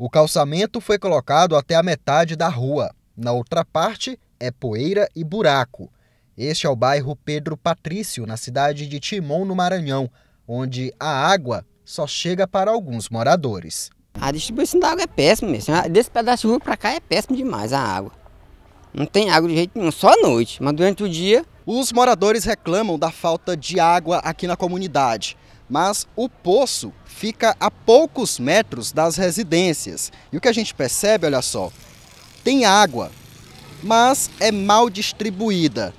O calçamento foi colocado até a metade da rua. Na outra parte é poeira e buraco. Este é o bairro Pedro Patrício, na cidade de Timon, no Maranhão, onde a água só chega para alguns moradores. A distribuição da água é péssima mesmo. Desse pedaço de rua para cá é péssimo demais a água. Não tem água de jeito nenhum, só à noite, mas durante o dia. Os moradores reclamam da falta de água aqui na comunidade, mas o poço fica a poucos metros das residências. E o que a gente percebe, olha só, tem água, mas é mal distribuída.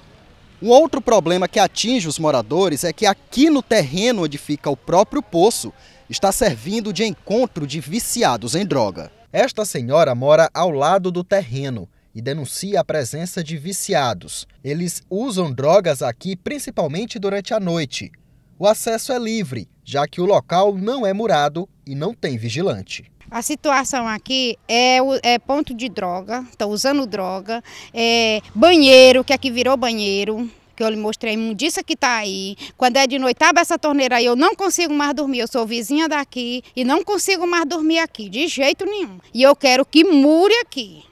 Um outro problema que atinge os moradores é que aqui no terreno onde fica o próprio poço está servindo de encontro de viciados em droga. Esta senhora mora ao lado do terreno e denuncia a presença de viciados. Eles usam drogas aqui principalmente durante a noite. O acesso é livre, já que o local não é murado e não tem vigilante. A situação aqui é, é, ponto de droga, estão usando droga, é banheiro, que aqui virou banheiro, que eu lhe mostrei a imundícia que está aí. Quando é de noite, abre essa torneira aí, eu não consigo mais dormir. Eu sou vizinha daqui e não consigo mais dormir aqui, de jeito nenhum. E eu quero que mure aqui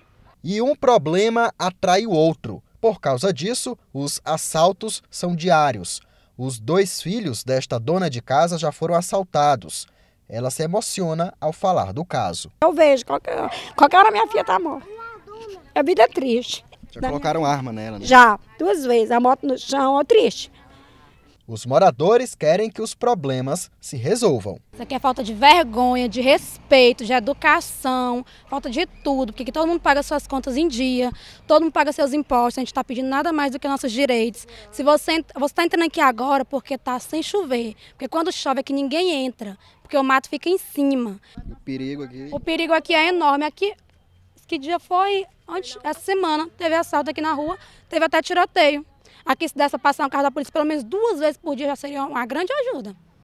e um problema atrai o outro. Por causa disso, os assaltos são diários. Os dois filhos desta dona de casa já foram assaltados. Ela se emociona ao falar do caso. Eu vejo, qualquer, é? qualquer é hora minha filha está morta. A é vida é triste. Já colocaram minha... arma nela, né? Já, duas vezes. A moto no chão, triste. Os moradores querem que os problemas se resolvam. Isso aqui é falta de vergonha, de respeito, de educação, falta de tudo, porque todo mundo paga suas contas em dia, todo mundo paga seus impostos, a gente está pedindo nada mais do que nossos direitos. Se você está entrando aqui agora porque está sem chover, porque quando chove é que ninguém entra, porque o mato fica em cima. O perigo aqui. O perigo aqui é enorme. Aqui, que dia foi? Antes, essa semana, teve assalto aqui na rua, teve até tiroteio aqui se desse passar um carro da polícia pelo menos duas vezes por dia já seria uma grande ajuda.